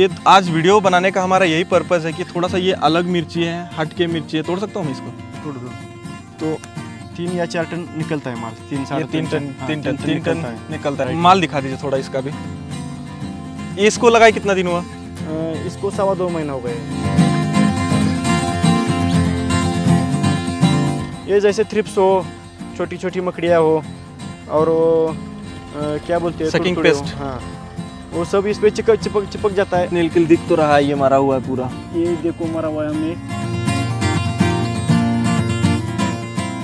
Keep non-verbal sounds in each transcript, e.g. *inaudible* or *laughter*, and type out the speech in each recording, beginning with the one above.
ये आज वीडियो बनाने का हमारा यही पर्पज़ है कि थोड़ा सा ये अलग मिर्ची है हट के मिर्ची है तोड़ सकता हूँ इसको तोड़ दो तो तीन या चार टन निकलता है माल तीन साढ़े हाँ, तीन टन तीन टन तीन टन निकलता है हाँ। माल दिखा दीजिए थोड़ा इसका भी इसको लगाए कितना दिन हुआ इसको सवा दो महीना हो गए ये जैसे थ्रिप्स हो छोटी छोटी मकड़ियाँ हो और वो, आ, क्या बोलते हैं सकिंग पेस्ट हाँ वो सब इस पे चिपक चिपक चिपक जाता है नीलकिल दिख तो रहा है ये मरा हुआ है पूरा ये देखो मरा हुआ है हमने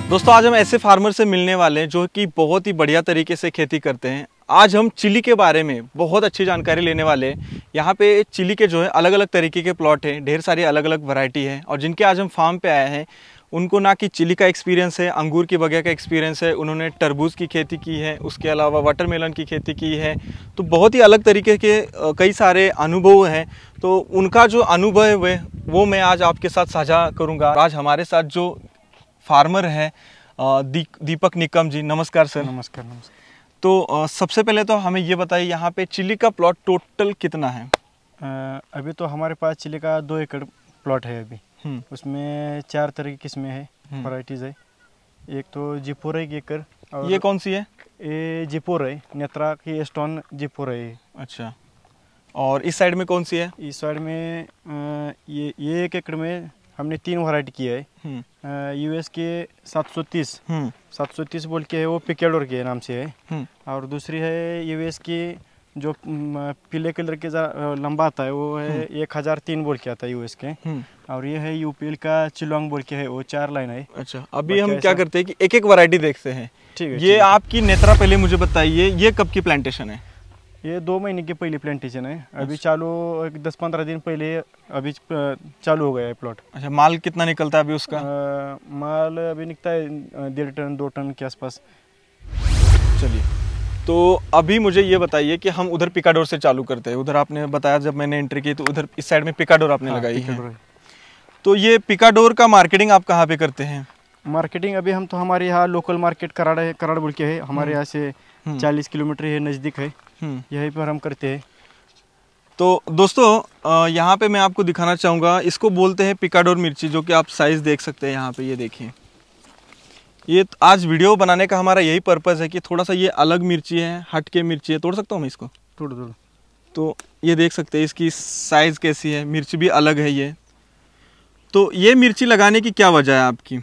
दोस्तों आज हम ऐसे फार्मर से मिलने वाले हैं जो कि बहुत ही बढ़िया तरीके से खेती करते हैं आज हम चिली के बारे में बहुत अच्छी जानकारी लेने वाले हैं यहाँ पे चिली के जो है अलग अलग तरीके के प्लॉट हैं ढेर सारी अलग अलग वैरायटी है और जिनके आज हम फार्म पे आए हैं उनको ना कि चिली का एक्सपीरियंस है अंगूर की बगैर का एक्सपीरियंस है उन्होंने तरबूज की खेती की है उसके अलावा वाटरमेलन की खेती की है तो बहुत ही अलग तरीके के कई सारे अनुभव हैं तो उनका जो अनुभव है वो मैं आज आपके साथ साझा करूँगा आज हमारे साथ जो फार्मर हैं दी, दीपक निकम जी नमस्कार सर नमस्कार नमस्कार तो सबसे पहले तो हमें ये बताइए यहाँ पे चिली का प्लॉट टोटल कितना है अभी तो हमारे पास चिली का दो एकड़ प्लॉट है अभी हम्म। उसमें चार तरह की किस्में है वराइटीज़ है एक तो जिपोरा है एकड़ और ये कौन सी है ये जिपोरा है नेत्रा की स्टोन जिपोरा है अच्छा और इस साइड में कौन सी है इस साइड में ये ये एक एकड़ में हमने तीन वराइटी की है यूएस के 730 730 हम्म। बोल के है वो पिकेडोर के नाम से है हम्म। और दूसरी है यूएस की जो पीले कलर के लंबा आता है वो है एक हजार तीन बोल के आता है यूएस के और ये है यूपीएल का चिलोंग बोल के है वो चार लाइन है अच्छा अभी हम क्या करते हैं कि एक एक वैरायटी देखते हैं ठीक है ये आपकी नेत्रा पहले मुझे बताइए ये कब की प्लांटेशन है ये दो महीने की पहली प्लांटेशन है अभी अच्छा। चालू एक दस पंद्रह दिन पहले अभी चालू हो गया है प्लॉट अच्छा माल कितना निकलता है अभी उसका माल अभी निकलता है डेढ़ टन दो टन के आसपास चलिए तो अभी मुझे ये बताइए कि हम उधर पिकाडोर से चालू करते हैं उधर आपने बताया जब मैंने एंट्री की तो उधर इस साइड में पिकाडोर आपने हाँ, लगाई है तो ये पिकाडोर का मार्केटिंग आप कहाँ पे करते हैं मार्केटिंग अभी हम तो हमारे यहाँ लोकल मार्केट कराड़ है कराड़ बोल के है हमारे हम्म। यहाँ से हम्म। चालीस किलोमीटर है नज़दीक है हम्म। यहीं पर हम करते हैं तो दोस्तों यहाँ पे मैं आपको दिखाना चाहूँगा इसको बोलते हैं पिकाडोर मिर्ची जो कि आप साइज़ देख सकते हैं यहाँ पे ये देखिए ये आज वीडियो बनाने का हमारा यही पर्पज़ है कि थोड़ा सा ये अलग मिर्ची है हट के मिर्ची है तोड़ सकता हूँ मैं इसको तोड़ तोड़ तो ये देख सकते हैं इसकी साइज़ कैसी है मिर्ची भी अलग है ये तो ये मिर्ची लगाने की क्या वजह है आपकी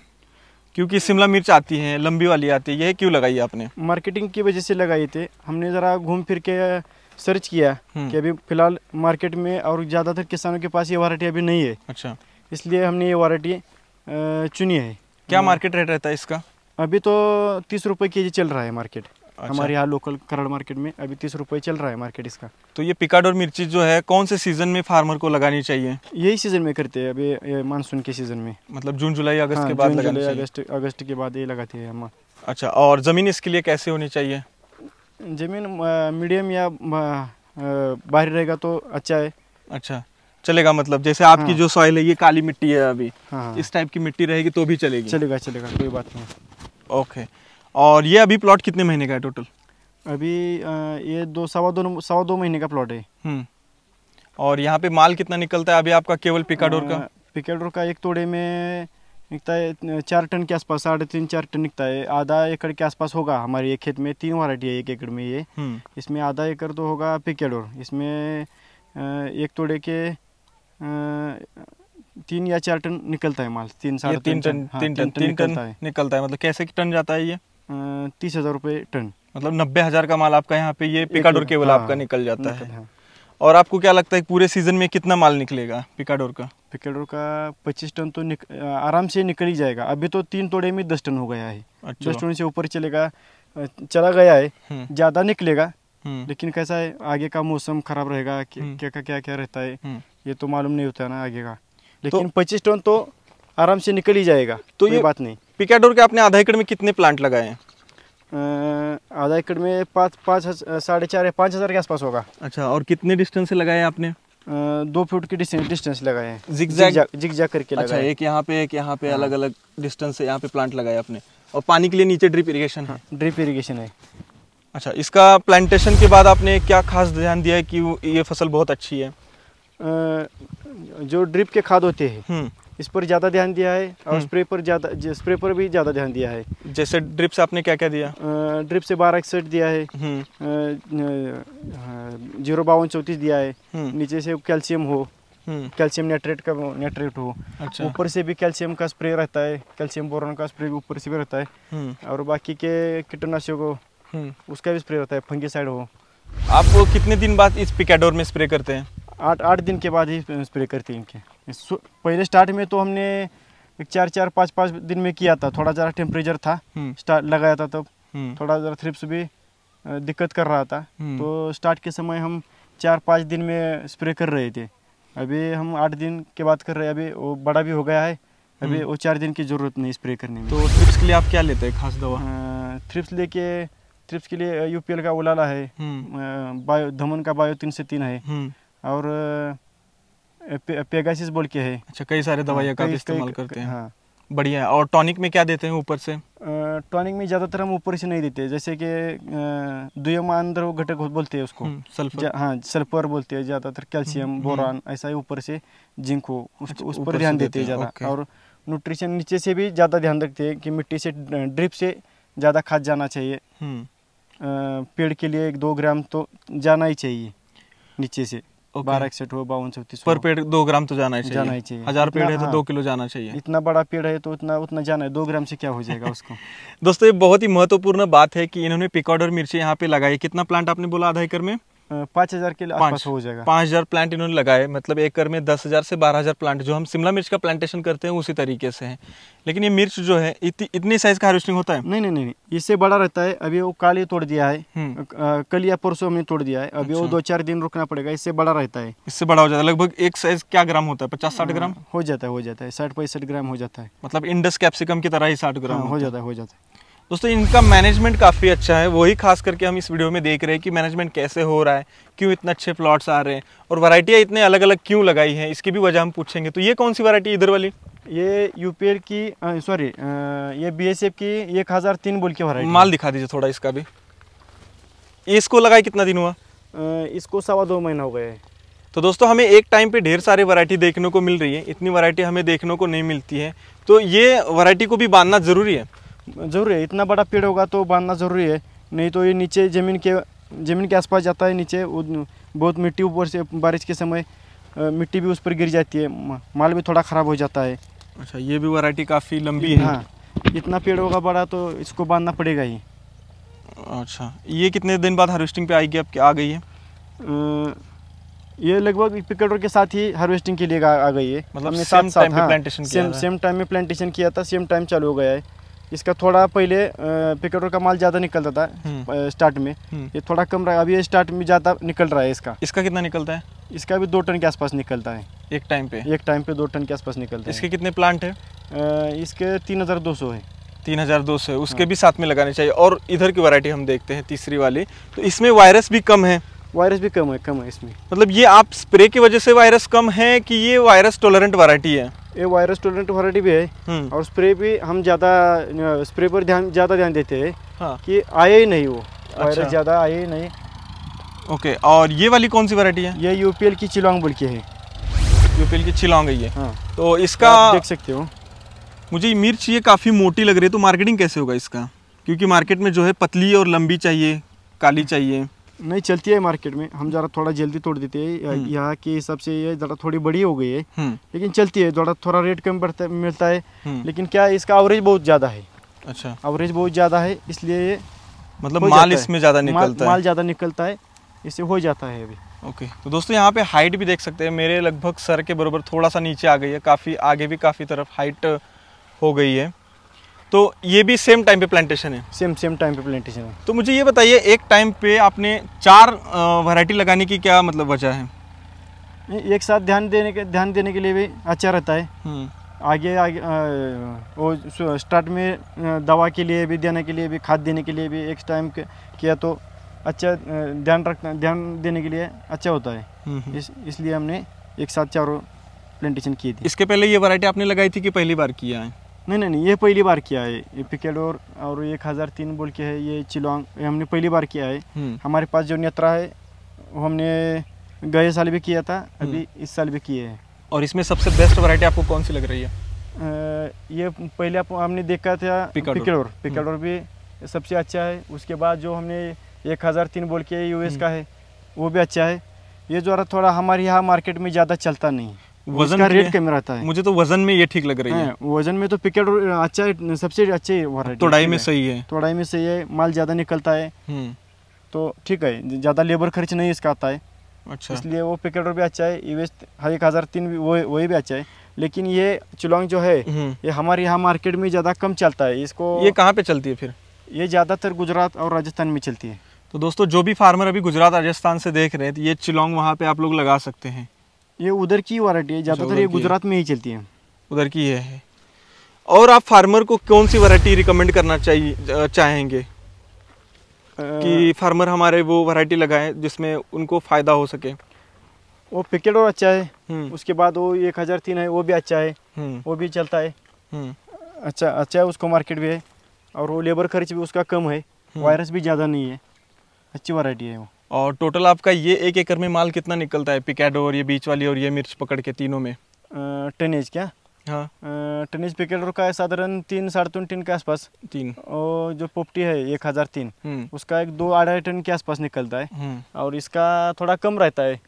क्योंकि शिमला मिर्च आती है लंबी वाली आती है ये क्यों लगाई आपने मार्केटिंग की वजह से लगाई थी हमने ज़रा घूम फिर के सर्च किया हम्म। कि अभी फिलहाल मार्केट में और ज़्यादातर किसानों के पास ये वारंटी अभी नहीं है अच्छा इसलिए हमने ये वारंटी चुनी है क्या मार्केट हम्म। रेट रहता है इसका अभी तो तीस रुपये के जी चल रहा है मार्केट अच्छा। हमारे यहाँ लोकल करड़ मार्केट में अभी तीस रुपए चल रहा है मार्केट इसका तो ये पिकाड और मिर्ची जो है कौन से सीजन में फार्मर को लगानी चाहिए यही सीजन में करते हैं अभी मानसून के सीजन में मतलब जून जुलाई अगस्त हाँ, के बाद जुलाई अगस्त अगस्त के बाद ये लगाते हैं हम अच्छा और ज़मीन इसके लिए कैसे होनी चाहिए ज़मीन मीडियम या बाहर रहेगा तो अच्छा है अच्छा चलेगा मतलब जैसे आपकी हाँ। जो सॉइल है ये काली मिट्टी है अभी हाँ।, हाँ। इस टाइप की मिट्टी रहेगी तो भी चलेगी चलेगा चलेगा कोई बात नहीं ओके और ये अभी प्लॉट कितने महीने का है टोटल अभी ये दो सवा दो सवा दो महीने का प्लॉट है हम्म। और यहाँ पे माल कितना निकलता है अभी आपका केवल पिकाडोर का पिकाडोर का एक तोड़े में निकता है चार टन के आसपास साढ़े तीन चार टन निकता है आधा एकड़ के आसपास होगा हमारे ये खेत में तीन वरायटी है एक एकड़ में ये हम्म। इसमें आधा एकड़ तो होगा पिकेडोर इसमें एक तोड़े के तीन या चार टन निकलता है माल तीन साढ़े तीन टन हाँ, तीन टन तीन टन निकलता है मतलब कैसे टन जाता है ये तीस हज़ार रुपये टन मतलब नब्बे हज़ार का माल आपका यहाँ पे ये पिकाडोर केवल हाँ, आपका निकल जाता निकल, है हाँ। और आपको क्या लगता है पूरे सीजन में कितना माल निकलेगा पिकाडोर का पिकाडोर का पच्चीस टन तो निक, आराम से निकल ही जाएगा अभी तो तीन तोड़े में दस टन हो गया है अच्छा। दस टन से ऊपर चलेगा चला गया है हम्म। ज़्यादा निकलेगा हम्म। लेकिन कैसा है आगे का मौसम खराब रहेगा क्या हम्म। क्या क्या क्या रहता है ये तो मालूम नहीं होता ना आगे का तो लेकिन पच्चीस टन तो आराम से निकल ही जाएगा तो ये बात नहीं पिकाडोर के आपने आधा एकड़ में कितने प्लांट लगाए हैं आधा एकड़ में पाँच पाँच साढ़े चार या पाँच हज़ार के आसपास होगा अच्छा और कितने डिस्टेंस से लगाए आपने दो फुट की डिस्टेंस डिस्टेंस लगाए हैं जिग जैग जिग जैग करके अच्छा एक यहाँ पे एक यहाँ पे अलग अलग डिस्टेंस से यहाँ पे प्लांट लगाए आपने और पानी के लिए नीचे ड्रिप इरीगेशन है ड्रिप हाँ, इरीगेशन है अच्छा इसका प्लांटेशन के बाद आपने क्या खास ध्यान दिया है कि ये फसल बहुत अच्छी है जो ड्रिप के खाद होते हैं हम्म। इस पर ज़्यादा ध्यान दिया है और हम्म। स्प्रे पर ज़्यादा स्प्रे पर भी ज़्यादा ध्यान दिया है जैसे ड्रिप से आपने क्या क्या दिया ड्रिप से बारह इकसठ दिया है हम्म। जीरो बावन चौंतीस दिया है हम्म। नीचे से कैल्शियम हो कैल्शियम नाइट्रेट का नाइट्रेट हो अच्छा ऊपर से भी कैल्शियम का स्प्रे रहता है कैल्शियम बोरन का स्प्रे भी ऊपर से भी रहता है और बाकी के कीटनाशक हो उसका भी स्प्रे रहता है फंगी हो आप कितने दिन बाद इस पिकाडोर में स्प्रे करते हैं आठ आठ दिन के बाद ही स्प्रे करते हैं इनके पहले स्टार्ट में तो हमने एक चार चार पाँच पाँच दिन में किया था थोड़ा ज़रा टेम्परेचर था स्टार्ट हम्म। लगाया था तब हम्म। थोड़ा ज़रा थ्रिप्स भी दिक्कत कर रहा था हम्म। तो स्टार्ट के समय हम चार पाँच दिन में स्प्रे कर रहे थे अभी हम आठ दिन के बाद कर रहे हैं अभी वो बड़ा भी हो गया है अभी वो चार दिन की ज़रूरत नहीं स्प्रे करने में तो थ्रिप्स के लिए आप क्या लेते हैं खास दवा थ्रिप्स लेके थ्रिप्स के लिए यूपीएल का ओलाला है बायो धमन का बायो तीन से तीन है और पेगासिस बोल के है अच्छा कई सारे हाँ, दवाइयाँ का इस्तेमाल करते हैं हाँ बढ़िया है और टॉनिक में क्या देते हैं ऊपर से टॉनिक में ज़्यादातर हम ऊपर से नहीं देते जैसे कि द्वियमांध्र घटक बोलते हैं उसको हम्म, सल्फर हाँ सल्फर बोलते हैं ज़्यादातर कैल्शियम हम्म, हम्म। बोरान ऐसा ही ऊपर से जिंक हो अच्छा, उस पर ध्यान देते हैं ज़्यादा और न्यूट्रिशन नीचे से भी ज़्यादा ध्यान रखते हैं कि मिट्टी से ड्रिप से ज़्यादा खाद जाना चाहिए पेड़ के लिए एक दो ग्राम तो जाना ही चाहिए नीचे से बारह एकसठ हो बावन चौतीस पर पेड़ दो ग्राम तो जाना चाहिए जाना चाहिए हजार पेड़ है तो दो किलो जाना चाहिए हाँ, इतना बड़ा पेड़ है तो उतना उतना जाना है दो ग्राम से क्या हो जाएगा उसको *laughs* दोस्तों ये बहुत ही महत्वपूर्ण बात है कि इन्होंने पिकॉडर मिर्ची यहाँ पे लगाई कितना प्लांट आपने बोला आधा एकड़ में पाँच हज़ार के आसपास हो जाएगा पाँच हज़ार प्लांट इन्होंने लगाए मतलब एकड़ में दस हज़ार से बारह हज़ार प्लांट जो हम शिमला मिर्च का प्लांटेशन करते हैं उसी तरीके से है लेकिन ये मिर्च जो है इतनी इतनी साइज का हार्वेस्टिंग होता है नहीं नहीं नहीं इससे बड़ा रहता है अभी वो काल ही तोड़ दिया है हम्म। कल या परसों हमने तोड़ दिया है अभी अच्छा। वो दो चार दिन रुकना पड़ेगा इससे बड़ा रहता है इससे बड़ा हो जाता है लगभग एक साइज क्या ग्राम होता है पचास साठ ग्राम हो जाता है हो जाता है साठ पैंसठ ग्राम हो जाता है मतलब इंडस कैप्सिकम की तरह ही साठ हाँ, ग्राम हो जाता है हो जाता है दोस्तों इनका मैनेजमेंट काफ़ी अच्छा है वही खास करके हम इस वीडियो में देख रहे हैं कि मैनेजमेंट कैसे हो रहा है क्यों इतने अच्छे प्लॉट्स आ रहे हैं और वरायटियाँ इतने अलग अलग क्यों लगाई हैं इसकी भी वजह हम पूछेंगे तो ये कौन सी वरायटी इधर वाली ये यूपीएल की सॉरी ये बी की एक हज़ार तीन बोल के वराइटी माल दिखा दीजिए थोड़ा इसका भी इसको लगाए कितना दिन हुआ इसको सवा दो महीना हो गया है तो दोस्तों हमें एक टाइम पे ढेर सारी वैरायटी देखने को मिल रही है इतनी वैरायटी हमें देखने को नहीं मिलती है तो ये वैरायटी को भी बांधना ज़रूरी है ज़रूरी है इतना बड़ा पेड़ होगा तो बांधना ज़रूरी है नहीं तो ये नीचे ज़मीन के ज़मीन के आसपास जाता है नीचे बहुत मिट्टी ऊपर से बारिश के समय मिट्टी भी उस पर गिर जाती है माल भी थोड़ा ख़राब हो जाता है अच्छा ये भी वैरायटी काफ़ी लंबी है हाँ इतना पेड़ होगा बड़ा तो इसको बांधना पड़ेगा ही अच्छा ये कितने दिन बाद हार्वेस्टिंग पे आएगी आपकी आ गई है ये लगभग पिकेटर के साथ ही हार्वेस्टिंग के लिए आ गई है मतलब सेम टाइम हाँ, में प्लांटेशन किया था सेम टाइम चालू हो गया है इसका थोड़ा पहले पिकेटों का माल ज्यादा निकलता था स्टार्ट हम्म। में हम्म। ये थोड़ा कम रहा अभी स्टार्ट में ज्यादा निकल रहा है इसका इसका कितना निकलता है इसका भी दो टन के आसपास निकलता है एक टाइम पे एक टाइम पे दो टन के आसपास निकलता है इसके कितने प्लांट है इसके तीन हजार दो सौ है तीन हजार दो सौ है उसके हाँ। भी साथ में लगाने चाहिए और इधर की वरायटी हम देखते हैं तीसरी वाली तो इसमें वायरस भी कम है वायरस भी कम है कम है इसमें मतलब ये आप स्प्रे की वजह से वायरस कम है कि ये वायरस टॉलरेंट वरायटी है ये वायरस टोलेंट वराइटी भी है हम्म। और स्प्रे भी हम ज़्यादा स्प्रे पर ध्यान ज़्यादा ध्यान देते हैं हाँ। कि आए ही नहीं वो अच्छा। वायरस ज़्यादा आए ही नहीं ओके और ये वाली कौन सी वरायटी है ये यूपीएल की चिलोंग बोल के है यूपीएल की चिलोंग है ये हाँ। तो इसका देख सकते हो मुझे मिर्च ये काफ़ी मोटी लग रही है तो मार्केटिंग कैसे होगा इसका क्योंकि मार्केट में जो है पतली और लंबी चाहिए काली चाहिए नहीं चलती है मार्केट में हम जरा थोड़ा जल्दी तोड़ देते हैं हम्म। यहाँ के हिसाब से ये जरा थोड़ी बड़ी हो गई है हम्म। लेकिन चलती है थोड़ा थोड़ा रेट कम पड़ता मिलता है हम्म। लेकिन क्या इसका एवरेज बहुत ज़्यादा है अच्छा एवरेज बहुत ज़्यादा है इसलिए ये मतलब माल इसमें ज़्यादा निकलता है माल ज़्यादा निकलता है इससे हो जाता है अभी ओके okay. तो दोस्तों यहाँ पे हाइट भी देख सकते हैं मेरे लगभग सर के बरबर थोड़ा सा नीचे आ गई है काफ़ी आगे भी काफ़ी तरफ हाइट हो गई है तो ये भी सेम टाइम पे प्लांटेशन है सेम सेम टाइम पे प्लांटेशन है तो मुझे ये बताइए एक टाइम पे आपने चार वैरायटी लगाने की क्या मतलब वजह है एक साथ ध्यान देने के ध्यान देने के लिए भी अच्छा रहता है हम्म। आगे आगे वो स्टार्ट में दवा के लिए भी देने के लिए भी खाद देने के लिए भी एक टाइम किया तो अच्छा ध्यान रख ध्यान देने के लिए अच्छा होता है हम्म, हम्म। इस इसलिए हमने एक साथ चारों प्लांटेशन किए थे इसके पहले ये वैरायटी आपने लगाई थी कि पहली बार किया है नहीं नहीं नहीं ये पहली बार किया है ये पिकेडोर और एक हज़ार तीन बोल के है ये चिलोंग ये हमने पहली बार किया है हम्म। हमारे पास जो नेत्रा है वो हमने गए साल भी किया था हम्म। अभी इस साल भी किए हैं और इसमें सबसे बेस्ट वैरायटी आपको कौन सी लग रही है आ, ये पहले आप हमने देखा था पिकेडोर हम्म। पिकेडोर भी सबसे अच्छा है उसके बाद जो हमने एक हज़ार तीन बोल के यूएस का है वो भी अच्छा है ये जो थोड़ा हमारे यहाँ मार्केट में ज़्यादा चलता नहीं वजन का रेट कम रहता है मुझे तो वजन में ये ठीक लग रही है हाँ, वजन में तो पिकेट अच्छा सबसे अच्छी तोड़ाई में सही है तोड़ाई में सही है माल ज़्यादा निकलता है हम्म। तो ठीक है ज़्यादा लेबर खर्च नहीं इसका आता है अच्छा इसलिए वो पिकेट भी अच्छा है हर एक हज़ार तीन भी वो वही भी अच्छा है लेकिन ये चुलांग जो है हम्म। ये हमारे यहाँ मार्केट में ज़्यादा कम चलता है इसको ये कहाँ पे चलती है फिर ये ज़्यादातर गुजरात और राजस्थान में चलती है तो दोस्तों जो भी फार्मर अभी गुजरात राजस्थान से देख रहे हैं तो ये चिलोंग वहाँ पे आप लोग लगा सकते हैं ये उधर की वैरायटी है अच्छा, ज़्यादातर ये गुजरात में ही चलती है उधर की ये है और आप फार्मर को कौन सी वरायटी रिकमेंड करना चाहिए चाहेंगे कि फार्मर हमारे वो वरायटी लगाएं जिसमें उनको फ़ायदा हो सके वो पैकेट और अच्छा है हम्म। उसके बाद वो एक हज़ार तीन है वो भी अच्छा है हम्म। वो भी चलता है हम्म। अच्छा अच्छा है उसको मार्केट भी है और वो लेबर खर्च भी उसका कम है वायरस भी ज़्यादा नहीं है अच्छी वरायटी है वो और टोटल आपका ये एक एकड़ में माल कितना निकलता है पिकेट और ये बीच वाली और ये मिर्च पकड़ के तीनों में टनेज क्या हाँ टनेज पिकेडो का साधारण तीन साढ़े तीन टन के आसपास तीन और जो पोपटी है एक हजार तीन हम्म। उसका एक दो अढ़ाई टन के आसपास निकलता है हम्म। और इसका थोड़ा कम रहता है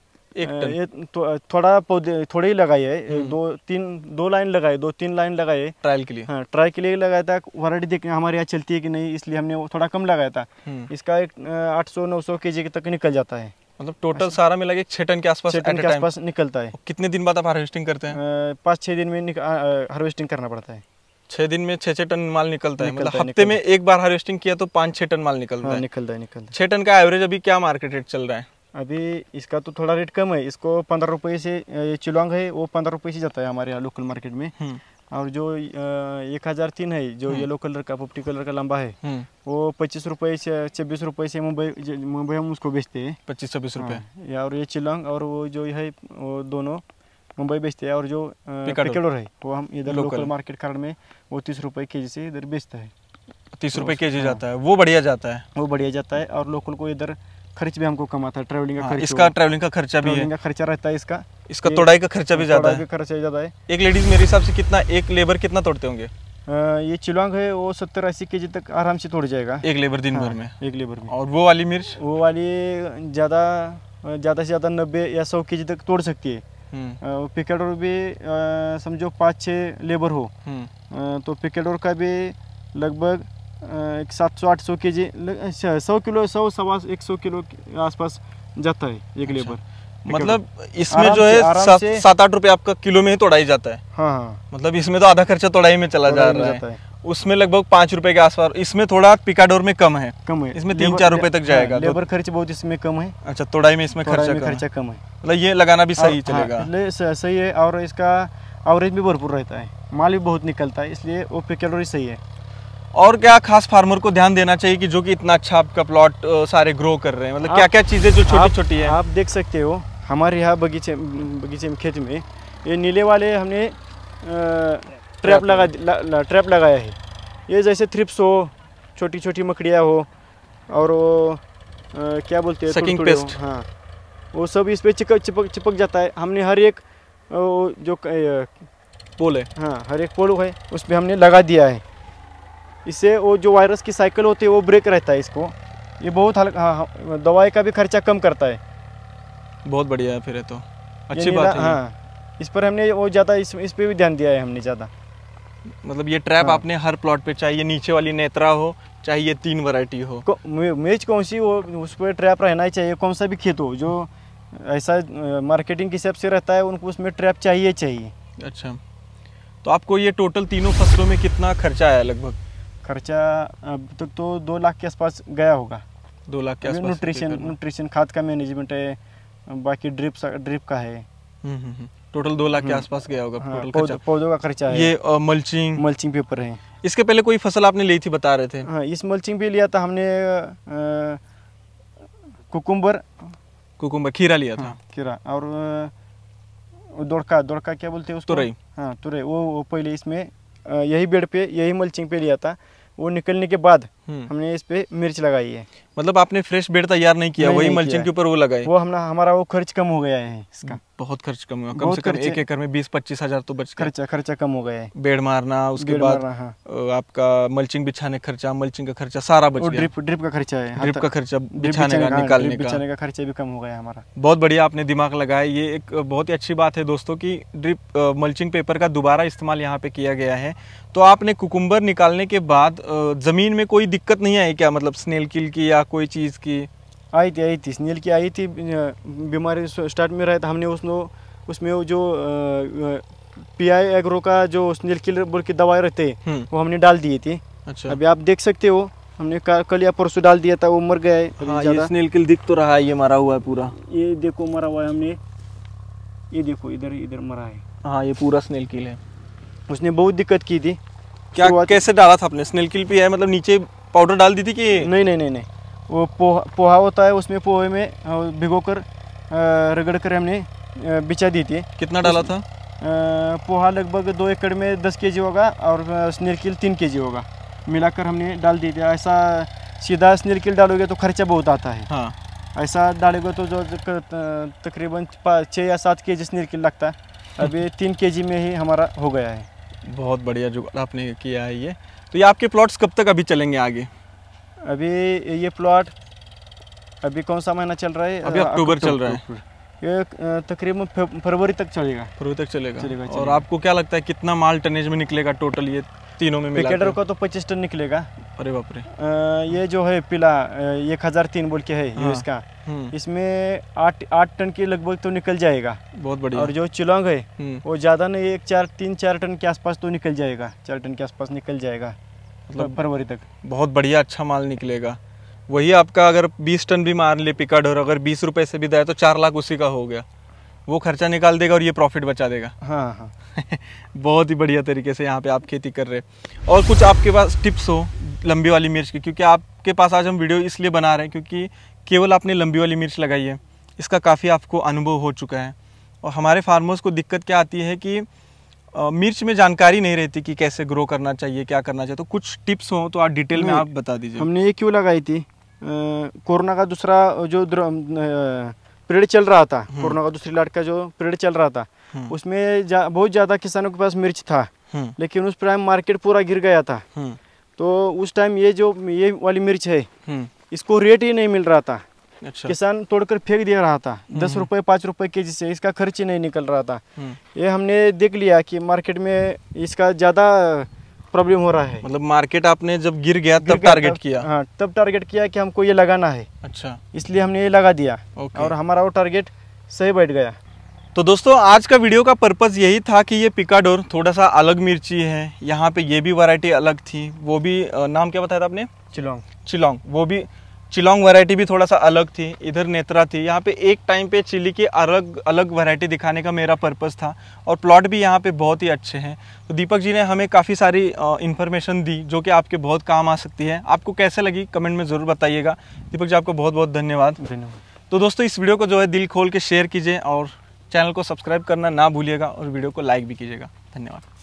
एक हाँ, टन ये थो, तो, थोड़ा पौधे थोड़े ही लगाए है हम्म। दो तीन दो लाइन लगाए दो तीन लाइन लगाए ट्रायल के लिए हाँ ट्रायल के लिए लगाया था वराइटी देखने हमारे यहाँ चलती है कि नहीं इसलिए हमने थोड़ा कम लगाया था हम्म। इसका एक आठ सौ नौ सौ के जी तक निकल जाता है मतलब टोटल अच्छा। सारा मिला के छह टन के आसपास टन के आसपास निकलता है कितने दिन बाद आप हार्वेस्टिंग करते हैं पाँच छः दिन में हार्वेस्टिंग करना पड़ता है छह दिन में छह छह टन माल निकलता, मतलब निकलता है मतलब हफ्ते में एक बार हार्वेस्टिंग किया तो पाँच छह टन माल निकलता हाँ, है निकलता है निकलता है छह टन का एवरेज अभी क्या मार्केट रेट चल रहा है अभी इसका तो थोड़ा रेट कम है इसको पंद्रह रुपये से चिलोंग है वो पंद्रह रुपये से जाता है हमारे यहाँ लोकल मार्केट में हम्म। और जो एक हज़ार तीन है जो येलो हम्म। कलर का पोपटी कलर का लंबा है हम्म। वो पच्चीस रुपये से छब्बीस रुपये से मुंबई मुंबई हम उसको बेचते हैं पच्चीस छब्बीस रुपये हाँ, और ये चिलोंग और वो जो है वो दोनों मुंबई बेचते हैं और जो पिकेडोर है वो हम इधर लोकल मार्केट कारण में वो तीस रुपये के जी से इधर बेचता है तीस रुपये तो के जी जाता है वो बढ़िया जाता है वो बढ़िया जाता है और लोकल को इधर खर्च भी हमको कम आता है ट्रैवलिंग का हाँ, खर्च इसका ट्रैवलिंग का खर्चा भी है खर्चा रहता है इसका इसका तोड़ाई का खर्चा भी ज्यादा है खर्चा ज्यादा है एक लेडीज मेरे हिसाब से कितना एक लेबर कितना तोड़ते होंगे ये चिलोंग है वो सत्तर अस्सी के जी तक आराम से तोड़ जाएगा एक लेबर दिन भर हाँ, में एक लेबर में और वो वाली मिर्च वो वाली ज़्यादा ज़्यादा से ज़्यादा नब्बे या सौ के जी तक तोड़ सकती है पिकेडोर हम्म। भी समझो पाँच छः लेबर हो हम्म। तो पिकेडोर का भी लगभग एक सात सौ आठ सौ के जी सौ किलो सौ सवा एक सौ किलो के आसपास जाता है एक अच्छा। लेबर मतलब इसमें जो है सात आठ रुपए आपका किलो में ही तोड़ाई जाता है हाँ, हाँ मतलब इसमें तो आधा खर्चा तोड़ाई में चला जा रहा है उसमें लगभग पांच रुपए के आसपास इसमें थोड़ा पिकाडोर में कम है कम है इसमें तीन चार रुपए तक हाँ, जाएगा तो- लेबर खर्च बहुत इसमें कम है अच्छा तोड़ाई में इसमें खर्चा खर्चा कम है मतलब ये लगाना भी सही हाँ, चलेगा सही है और इसका एवरेज भी भरपूर रहता है माल भी बहुत निकलता है इसलिए वो पिकाडोर ही सही है और क्या खास फार्मर को ध्यान देना चाहिए कि जो कि इतना अच्छा आपका प्लॉट सारे ग्रो कर रहे हैं मतलब क्या क्या चीज़ें जो छोटी छोटी हैं आप देख सकते हो हमारे यहाँ बगीचे बगीचे में खेत में ये नीले वाले हमने ट्रैप लगा ला, ला, ट्रैप लगाया है ये जैसे थ्रिप्स हो छोटी छोटी मकड़ियाँ हो और वो आ, क्या बोलते हैं हाँ वो सब इस पर चिपक चिपक चिपक जाता है हमने हर एक जो पोल है हाँ हर एक पोल है उस पर हमने लगा दिया है इससे वो जो वायरस की साइकिल होती है वो ब्रेक रहता है इसको ये बहुत हल्का हाँ, हाँ दवाई का भी खर्चा कम करता है बहुत बढ़िया है फिर तो अच्छी बात है हाँ इस पर हमने वो ज़्यादा इस इस पर भी ध्यान दिया है हमने ज़्यादा मतलब ये ट्रैप हाँ। आपने हर प्लॉट पे चाहिए नीचे वाली नेत्रा हो चाहे ये तीन वैरायटी हो मेज कौन सी हो उस पर ट्रैप रहना ही चाहिए कौन सा भी खेत हो जो ऐसा मार्केटिंग के हिसाब से रहता है उनको उसमें ट्रैप चाहिए चाहिए अच्छा तो आपको ये टोटल तीनों फसलों में कितना खर्चा आया लगभग खर्चा अब तक तो, तो, दो लाख के आसपास गया होगा दो लाख के आसपास न्यूट्रिशन न्यूट्रिशन खाद का मैनेजमेंट है बाकी ड्रिप ड्रिप का है टोटल हम्म, हम्म, हम्म। दो लाख के आसपास गया होगा हाँ, पौधों का खर्चा है ये मल्चिंग मल्चिंग पेपर है इसके पहले कोई फसल आपने ली थी बता रहे थे हाँ, इस मल्चिंग पे लिया था हमने कुकुम्बर कुकुम्बर खीरा लिया था हाँ, खीरा और दौड़का दौड़का क्या बोलते हैं उसको तुरई हाँ तुरई वो पहले इसमें यही बेड पे यही मल्चिंग पे लिया था वो निकलने के बाद हम्म। हमने इस पे मिर्च लगाई है मतलब आपने फ्रेश बेड तैयार नहीं किया वही मल्चिंग के ऊपर वो लगाई वो हम हमारा वो खर्च कम हो गया है इसका बहुत खर्च कम हुआ कम से कम एक एकड़ में बीस पच्चीस हजार तो बच खर्चा खर्चा कम हो गया है बेड मारना उसके बाद हाँ। आपका मल्चिंग बिछाने खर्चा मल्चिंग का खर्चा सारा बच गया ड्रिप ड्रिप का खर्चा है ड्रिप हाँ, का तो खर्चा बिछाने का निकालने का बिछाने का खर्चा भी कम हो गया हमारा बहुत बढ़िया आपने दिमाग लगाया ये एक बहुत ही अच्छी बात है दोस्तों की ड्रिप मल्चिंग पेपर का दोबारा इस्तेमाल यहाँ पे किया गया है तो आपने कुकुम्बर निकालने के बाद ज़मीन में कोई दिक्कत नहीं आई क्या मतलब स्नेल किल की या कोई चीज़ की आई थी आई थी स्नील की आई थी बीमारी स्टार्ट में रहा था हमने उसमें उसमें जो पी आई एग्रो का जो स्नील किलर बोल की दवाई रहते हम्म। वो हमने डाल दिए थे अच्छा अभी आप देख सकते हो हमने कल या परसों डाल दिया था वो मर गया है हाँ, ये स्नेल किल दिख तो रहा है ये मरा हुआ है पूरा ये देखो मरा हुआ है हमने ये देखो इधर इधर मरा है हाँ ये पूरा स्नेल किल है उसने बहुत दिक्कत की थी क्या कैसे डाला था आपने स्नेल किल पे है मतलब नीचे पाउडर डाल दी थी कि नहीं नहीं नहीं नहीं वो पोहा पोहा होता है उसमें पोहे में भिगो कर रगड़ कर हमने बिछा दी थी कितना डाला था पोहा लगभग दो एकड़ में दस के होगा और स्नेरकिल तीन के होगा मिलाकर हमने डाल दी थी ऐसा सीधा स्नेरकिल डालोगे तो खर्चा बहुत आता है हाँ। ऐसा डालेगा तो जो तकरीबन छः या सात के जी स्नेरकिल लगता है *laughs* अभी तीन के में ही हमारा हो गया है बहुत बढ़िया जुगाड़ आपने किया है ये तो ये आपके प्लॉट्स कब तक अभी चलेंगे आगे अभी ये प्लॉट अभी कौन सा महीना चल रहा है अभी अक्टूबर चल रहा है ये तकरीबन फरवरी तक चलेगा फरवरी तक चलेगा, चलेगा और आपको क्या लगता है कितना माल टनेज में निकलेगा टोटल ये तीनों में पिकेटर का तो पच्चीस टन निकलेगा अरे बाप रे ये जो है पीला एक हजार तीन बोल के है हाँ, इसका हम्म। इसमें आठ आठ टन के लगभग तो निकल जाएगा बहुत बढ़िया और जो चिलोंग है हम्म। वो ज्यादा नहीं एक चार तीन चार टन के आसपास तो निकल जाएगा चार टन के आसपास निकल जाएगा मतलब फरवरी तक बहुत बढ़िया अच्छा माल निकलेगा वही आपका अगर बीस टन भी मार ले पिकड और अगर बीस रुपये से भी दाए तो चार लाख उसी का हो गया वो खर्चा निकाल देगा और ये प्रॉफिट बचा देगा हाँ हाँ *laughs* बहुत ही बढ़िया तरीके से यहाँ पे आप खेती कर रहे और कुछ आपके पास टिप्स हो लंबी वाली मिर्च की क्योंकि आपके पास आज हम वीडियो इसलिए बना रहे हैं क्योंकि केवल आपने लंबी वाली मिर्च लगाई है इसका काफ़ी आपको अनुभव हो चुका है और हमारे फार्मर्स को दिक्कत क्या आती है कि मिर्च में जानकारी नहीं रहती कि कैसे ग्रो करना चाहिए क्या करना चाहिए तो कुछ टिप्स हो तो आप डिटेल में आप बता दीजिए हमने ये क्यों लगाई थी कोरोना का दूसरा जो पीरियड चल रहा था हम्म। कोरोना का दूसरी लाट का जो पीरियड चल रहा था हम्म। उसमें जा, बहुत ज़्यादा किसानों के पास मिर्च था हम्म। लेकिन उस टाइम मार्केट पूरा गिर गया था तो उस टाइम ये जो ये वाली मिर्च है इसको रेट ही नहीं मिल रहा था अच्छा। किसान तोड़कर फेंक दे रहा था हम्म। दस रुपए पाँच रुपए के जी से इसका खर्च नहीं निकल रहा था हम्म। ये हमने देख लिया कि मार्केट में इसका ज़्यादा प्रॉब्लम हो रहा है मतलब मार्केट आपने जब गिर गया तब टारगेट किया हाँ तब टारगेट किया कि हमको ये लगाना है अच्छा इसलिए हमने ये लगा दिया और हमारा वो टारगेट सही बैठ गया तो दोस्तों आज का वीडियो का पर्पज़ यही था कि ये पिकाडोर थोड़ा सा अलग मिर्ची है यहाँ पे ये भी वैरायटी अलग थी वो भी नाम क्या बताया था आपने चिलोंग चिलोंग वो भी चिलोंग वैरायटी भी थोड़ा सा अलग थी इधर नेत्रा थी यहाँ पे एक टाइम पे चिली की अलग अलग वैरायटी दिखाने का मेरा पर्पस था और प्लॉट भी यहाँ पे बहुत ही अच्छे हैं तो दीपक जी ने हमें काफ़ी सारी इन्फॉर्मेशन दी जो कि आपके बहुत काम आ सकती है आपको कैसे लगी कमेंट में ज़रूर बताइएगा दीपक जी आपको बहुत बहुत धन्यवाद धन्यवाद तो दोस्तों इस वीडियो को जो है दिल खोल के शेयर कीजिए और चैनल को सब्सक्राइब करना ना भूलिएगा और वीडियो को लाइक भी कीजिएगा धन्यवाद